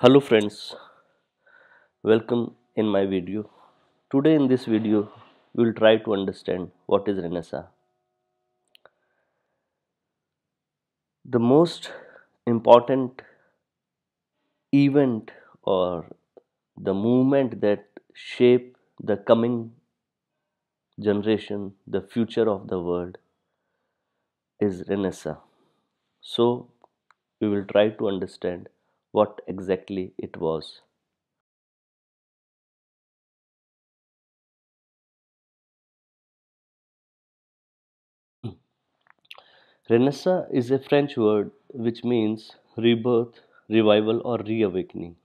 hello friends welcome in my video today in this video we will try to understand what is renessa the most important event or the movement that shape the coming generation the future of the world is renessa so we will try to understand what exactly it was. Renaissance is a French word which means rebirth, revival, or reawakening.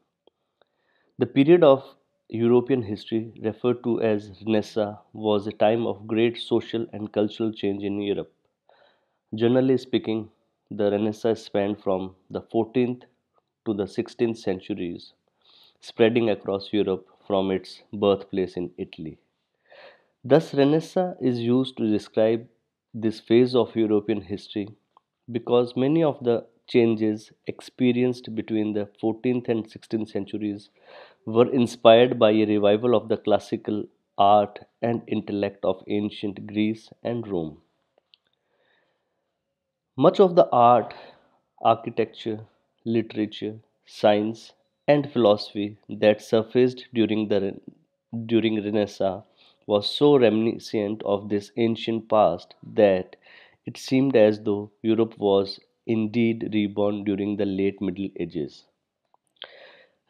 The period of European history referred to as Renaissance was a time of great social and cultural change in Europe. Generally speaking, the Renaissance spanned from the 14th to the 16th centuries, spreading across Europe from its birthplace in Italy. Thus, Renaissance is used to describe this phase of European history because many of the changes experienced between the 14th and 16th centuries were inspired by a revival of the classical art and intellect of ancient Greece and Rome. Much of the art, architecture, literature, science, and philosophy that surfaced during the during Renaissance was so reminiscent of this ancient past that it seemed as though Europe was indeed reborn during the late Middle Ages.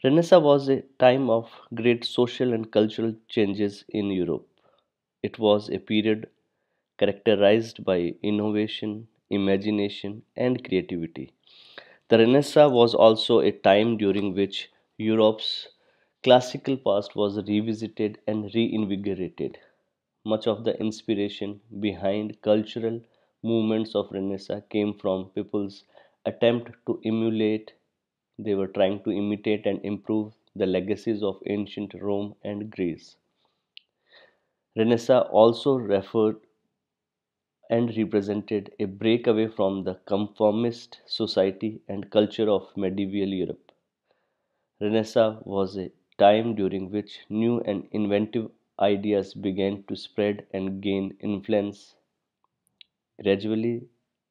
Renaissance was a time of great social and cultural changes in Europe. It was a period characterized by innovation, imagination, and creativity. The Renaissance was also a time during which Europe's classical past was revisited and reinvigorated. Much of the inspiration behind cultural movements of Renaissance came from people's attempt to emulate, they were trying to imitate and improve the legacies of ancient Rome and Greece. Renaissance also referred and represented a breakaway from the conformist society and culture of medieval Europe. Renaissance was a time during which new and inventive ideas began to spread and gain influence. Gradually,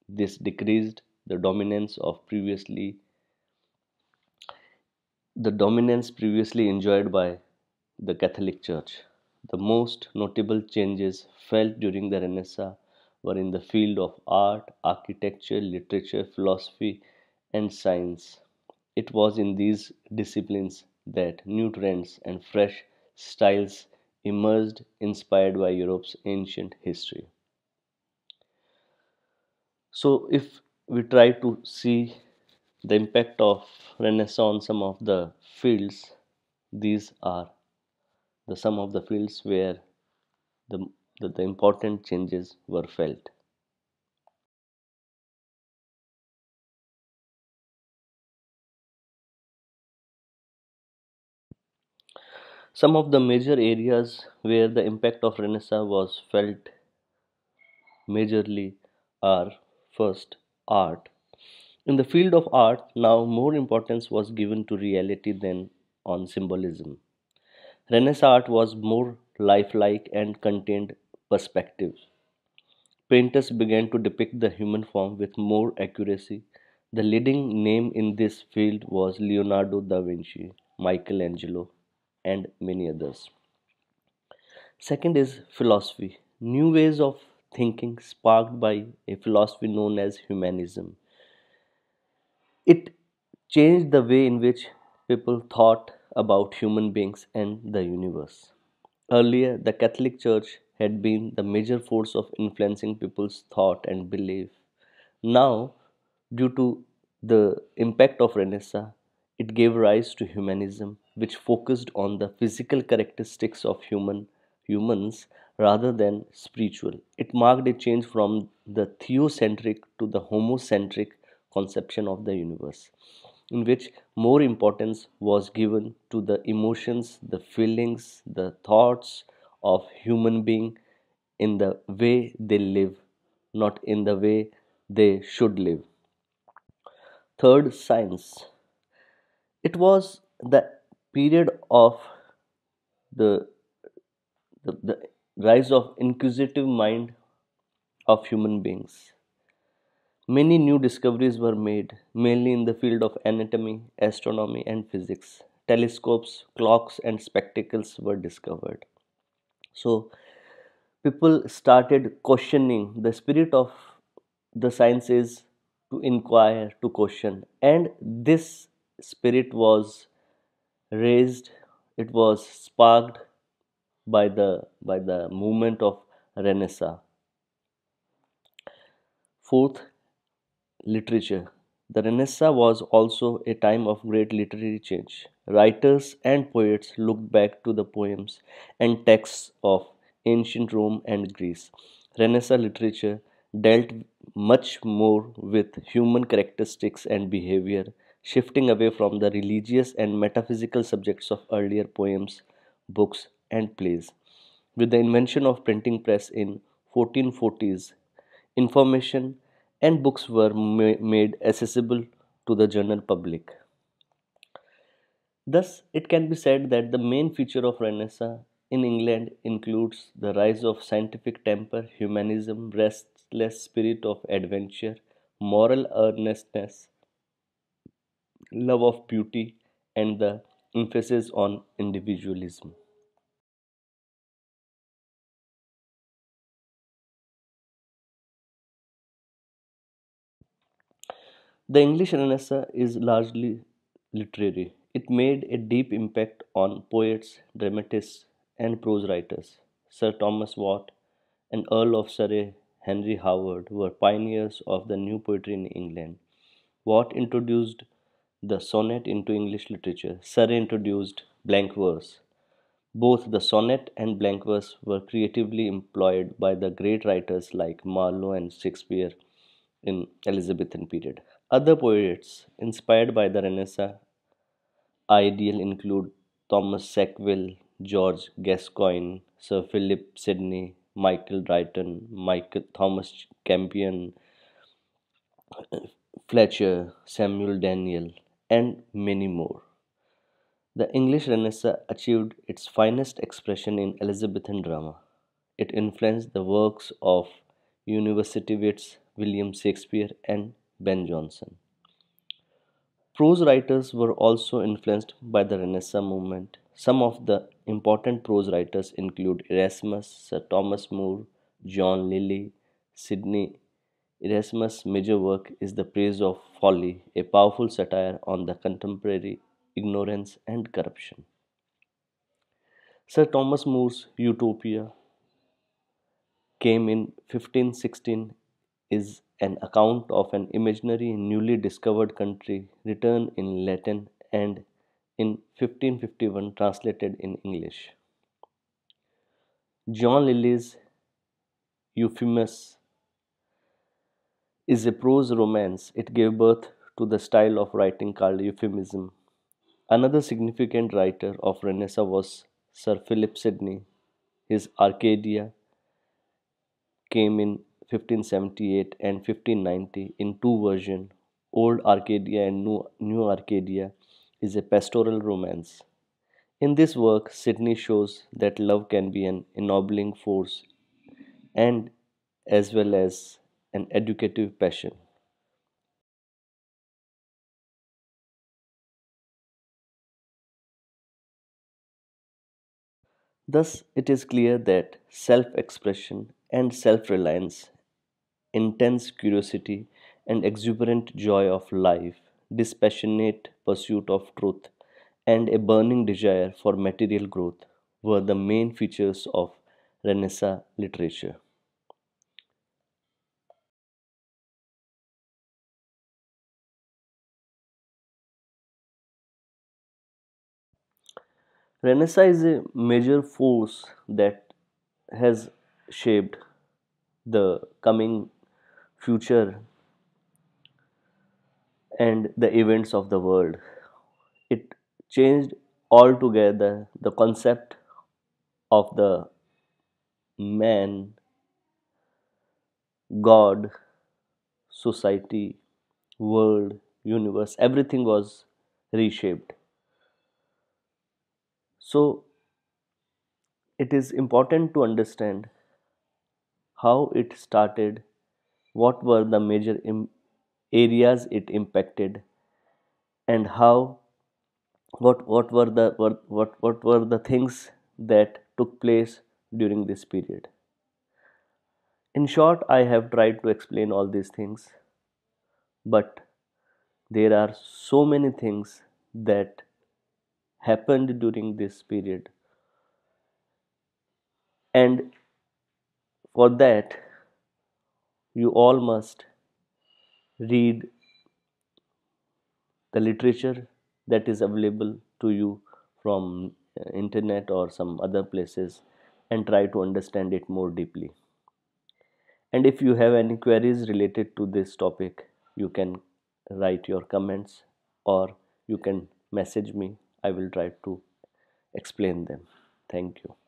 this decreased the dominance of previously the dominance previously enjoyed by the Catholic Church. The most notable changes felt during the Renaissance were in the field of art, architecture, literature, philosophy, and science. It was in these disciplines that new trends and fresh styles emerged inspired by Europe's ancient history. So, if we try to see the impact of Renaissance, some of the fields, these are the some of the fields where the that the important changes were felt. Some of the major areas where the impact of Renaissance was felt majorly are first art. In the field of art, now more importance was given to reality than on symbolism. Renaissance art was more lifelike and contained perspectives. Painters began to depict the human form with more accuracy. The leading name in this field was Leonardo da Vinci, Michelangelo, and many others. Second is philosophy. New ways of thinking sparked by a philosophy known as humanism. It changed the way in which people thought about human beings and the universe. Earlier, the Catholic Church had been the major force of influencing people's thought and belief. Now, due to the impact of Renaissance, it gave rise to humanism, which focused on the physical characteristics of human humans rather than spiritual. It marked a change from the theocentric to the homocentric conception of the universe, in which more importance was given to the emotions, the feelings, the thoughts, of human being in the way they live not in the way they should live third science it was the period of the, the, the rise of inquisitive mind of human beings many new discoveries were made mainly in the field of anatomy astronomy and physics telescopes clocks and spectacles were discovered so people started questioning the spirit of the sciences to inquire, to question, and this spirit was raised, it was sparked by the by the movement of Renaissance. Fourth, literature. The Renaissance was also a time of great literary change. Writers and poets looked back to the poems and texts of ancient Rome and Greece. Renaissance literature dealt much more with human characteristics and behavior, shifting away from the religious and metaphysical subjects of earlier poems, books, and plays. With the invention of printing press in 1440s, information and books were ma made accessible to the general public. Thus, it can be said that the main feature of Renaissance in England includes the rise of scientific temper, humanism, restless spirit of adventure, moral earnestness, love of beauty, and the emphasis on individualism. The English Renaissance is largely literary. It made a deep impact on poets, dramatists, and prose writers. Sir Thomas Watt and Earl of Surrey Henry Howard were pioneers of the new poetry in England. Watt introduced the sonnet into English literature. Surrey introduced blank verse. Both the sonnet and blank verse were creatively employed by the great writers like Marlowe and Shakespeare in Elizabethan period. Other poets inspired by the Renaissance ideal include Thomas Sackville, George Gascoigne, Sir Philip Sidney, Michael Drayton, Michael Thomas Campion, Fletcher, Samuel Daniel, and many more. The English Renaissance achieved its finest expression in Elizabethan drama. It influenced the works of university wits William Shakespeare and Ben Jonson. Prose writers were also influenced by the Renaissance movement. Some of the important prose writers include Erasmus, Sir Thomas More, John Lilly, Sidney. Erasmus' major work is The Praise of Folly, a powerful satire on the contemporary ignorance and corruption. Sir Thomas More's Utopia came in 1516 is an account of an imaginary newly discovered country written in Latin and in 1551 translated in English. John Lilly's Euphemus is a prose romance. It gave birth to the style of writing called euphemism. Another significant writer of Renaissance was Sir Philip Sidney. His Arcadia came in 1578 and 1590 in two versions, Old Arcadia and New, New Arcadia, is a pastoral romance. In this work, Sidney shows that love can be an ennobling force and as well as an educative passion. Thus, it is clear that self expression and self reliance intense curiosity, and exuberant joy of life, dispassionate pursuit of truth, and a burning desire for material growth were the main features of Renaissance literature. Renaissance is a major force that has shaped the coming future and the events of the world. It changed altogether the concept of the man, God, society, world, universe, everything was reshaped. So, it is important to understand how it started what were the major areas it impacted and how what what were the what, what what were the things that took place during this period in short i have tried to explain all these things but there are so many things that happened during this period and for that you all must read the literature that is available to you from uh, internet or some other places and try to understand it more deeply and if you have any queries related to this topic you can write your comments or you can message me i will try to explain them thank you